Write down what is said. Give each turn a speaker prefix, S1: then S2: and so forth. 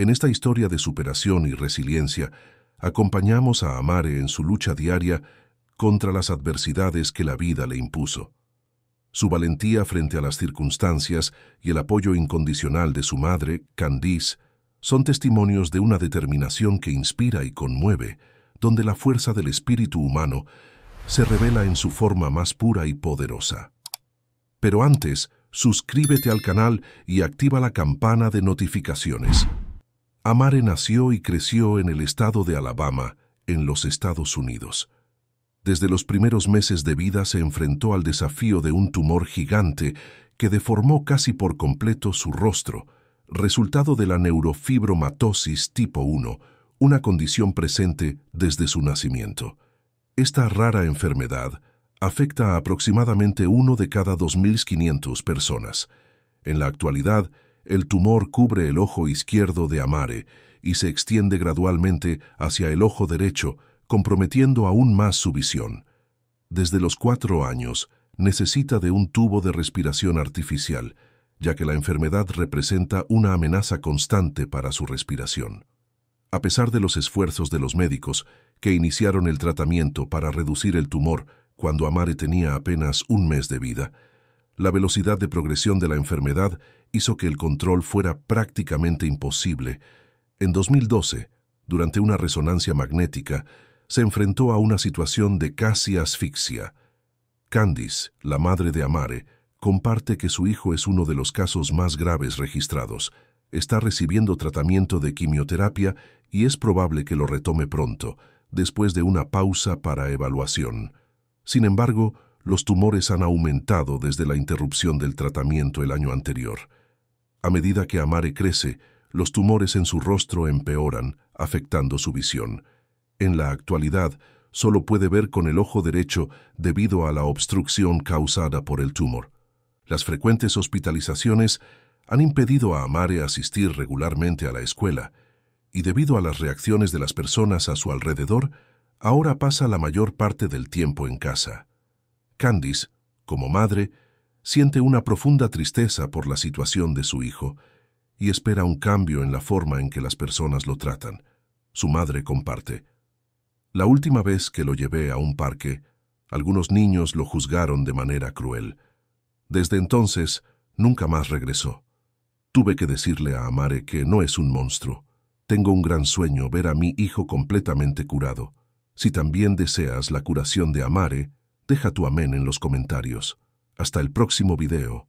S1: En esta historia de superación y resiliencia, acompañamos a Amare en su lucha diaria contra las adversidades que la vida le impuso. Su valentía frente a las circunstancias y el apoyo incondicional de su madre, Candice, son testimonios de una determinación que inspira y conmueve, donde la fuerza del espíritu humano se revela en su forma más pura y poderosa. Pero antes, suscríbete al canal y activa la campana de notificaciones Amare nació y creció en el estado de Alabama, en los Estados Unidos. Desde los primeros meses de vida se enfrentó al desafío de un tumor gigante que deformó casi por completo su rostro, resultado de la neurofibromatosis tipo 1, una condición presente desde su nacimiento. Esta rara enfermedad afecta a aproximadamente uno de cada 2.500 personas. En la actualidad, el tumor cubre el ojo izquierdo de Amare y se extiende gradualmente hacia el ojo derecho, comprometiendo aún más su visión. Desde los cuatro años, necesita de un tubo de respiración artificial, ya que la enfermedad representa una amenaza constante para su respiración. A pesar de los esfuerzos de los médicos, que iniciaron el tratamiento para reducir el tumor cuando Amare tenía apenas un mes de vida, la velocidad de progresión de la enfermedad hizo que el control fuera prácticamente imposible. En 2012, durante una resonancia magnética, se enfrentó a una situación de casi asfixia. Candice, la madre de Amare, comparte que su hijo es uno de los casos más graves registrados. Está recibiendo tratamiento de quimioterapia y es probable que lo retome pronto, después de una pausa para evaluación. Sin embargo, los tumores han aumentado desde la interrupción del tratamiento el año anterior. A medida que Amare crece, los tumores en su rostro empeoran, afectando su visión. En la actualidad, solo puede ver con el ojo derecho debido a la obstrucción causada por el tumor. Las frecuentes hospitalizaciones han impedido a Amare asistir regularmente a la escuela, y debido a las reacciones de las personas a su alrededor, ahora pasa la mayor parte del tiempo en casa. Candice, como madre, siente una profunda tristeza por la situación de su hijo y espera un cambio en la forma en que las personas lo tratan. Su madre comparte. La última vez que lo llevé a un parque, algunos niños lo juzgaron de manera cruel. Desde entonces, nunca más regresó. Tuve que decirle a Amare que no es un monstruo. Tengo un gran sueño ver a mi hijo completamente curado. Si también deseas la curación de Amare, Deja tu amén en los comentarios. Hasta el próximo video.